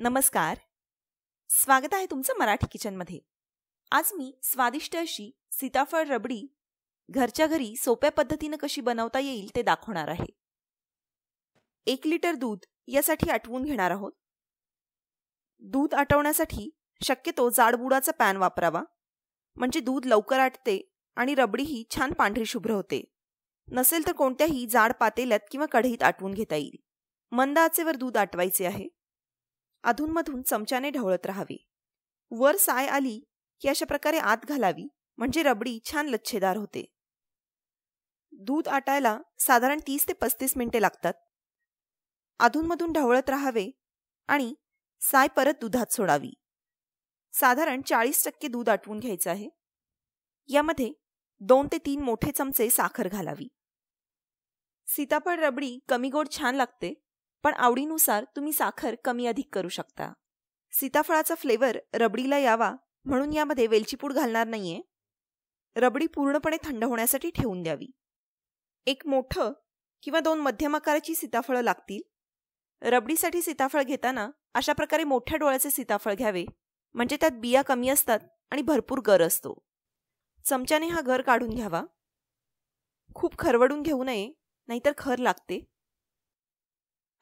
नमस्कार स्वागत आहे तुमचं मराठी किचनमध्ये आज मी स्वादिष्ट अशी सीताफळ रबडी घरच्या घरी सोप्या पद्धतीनं कशी बनवता येईल ते दाखवणार आहे एक लिटर दूध यासाठी आटवून घेणार आहोत दूध आटवण्यासाठी शक्यतो जाडबुडाचा पॅन वापरावा म्हणजे दूध लवकर आटते आणि रबडीही छान पांढरी शुभ्र होते नसेल तर कोणत्याही जाड पातेल्यात किंवा कढईत आटवून घेता येईल मंद आचेवर दूध आटवायचे आहे अधूनमधून चमच्याने ढवळत राहावे वर साय आली की अशा प्रकारे आत घालावी म्हणजे रबडी छान लच्छेदार होते दूध आटायला साधारण तीस ते पस्तीस मिनिटे लागतात अधूनमधून ढवळत राहावे आणि साय परत दुधात सोडावी साधारण चाळीस टक्के दूध आटवून घ्यायचं आहे यामध्ये दोन ते तीन मोठे चमचे साखर घालावी सीताफळ रबडी कमी गोड छान लागते पण आवडीनुसार तुम्ही साखर कमी अधिक करू शकता सीताफळाचा फ्लेवर रबडीला यावा म्हणून यामध्ये वेलचीपूड घालणार नाहीये रबडी पूर्णपणे थंड होण्यासाठी ठेवून द्यावी एक मोठं किंवा दोन मध्यम आकाराची सीताफळं लागतील रबडीसाठी सीताफळ घेताना अशा प्रकारे मोठ्या डोळ्याचे सीताफळ घ्यावे म्हणजे त्यात बिया कमी असतात आणि भरपूर गर असतो चमच्याने हा घर काढून घ्यावा खूप खरवडून घेऊ नये नाहीतर खर लागते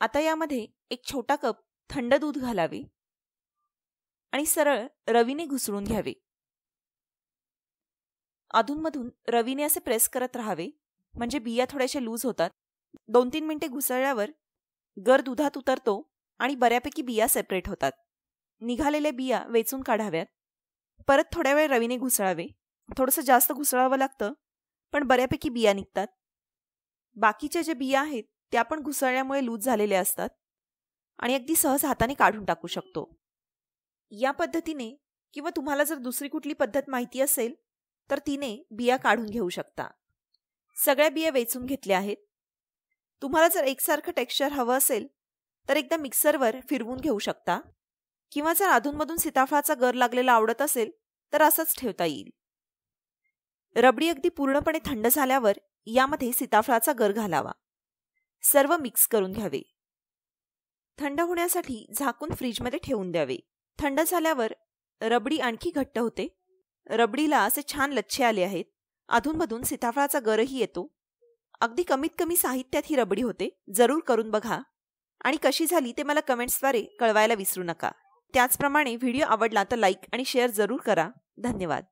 आता यामध्ये एक छोटा कप थंड दूध घालावे आणि सरळ रवीने घुसळून घ्यावे अधूनमधून रवीने असे प्रेस करत राहावे म्हणजे बिया थोड्याशा लूज होतात दोन तीन मिनिटे घुसळल्यावर गर दुधात उतरतो आणि बऱ्यापैकी बिया सेपरेट होतात निघालेल्या बिया वेचून काढाव्यात परत थोड्या वेळ रवीने घुसळावे थोडंसं जास्त घुसळावं लागतं पण बऱ्यापैकी बिया निघतात बाकीच्या ज्या बिया आहेत त्या पण घुसळण्यामुळे लूज झालेल्या असतात आणि अगदी सहज हाताने काढून टाकू शकतो या पद्धतीने किंवा तुम्हाला जर दुसरी कुठली पद्धत माहिती असेल तर तिने बिया काढून घेऊ शकता सगळ्या बिया वेचून घेतल्या आहेत तुम्हाला जर एकसारखं टेक्स्चर हवं असेल तर एकदा मिक्सरवर फिरवून घेऊ शकता किंवा जर अधूनमधून सीताफळाचा गर लागलेला आवडत असेल तर असंच ठेवता येईल रबडी अगदी पूर्णपणे थंड झाल्यावर यामध्ये सीताफळाचा गर घालावा सर्व मिक्स करून घ्यावे थंड होण्यासाठी झाकून फ्रीजमध्ये ठेवून द्यावे थंड झाल्यावर रबडी आणखी घट्ट होते रबडीला असे छान लच्छे आले आहेत अधूनमधून सीताफळाचा गरही येतो अगदी कमीत कमी साहित्यात ही रबडी होते जरूर करून बघा आणि कशी झाली ते मला कमेंट्सद्वारे कळवायला विसरू नका त्याचप्रमाणे व्हिडिओ आवडला तर लाईक आणि शेअर जरूर करा धन्यवाद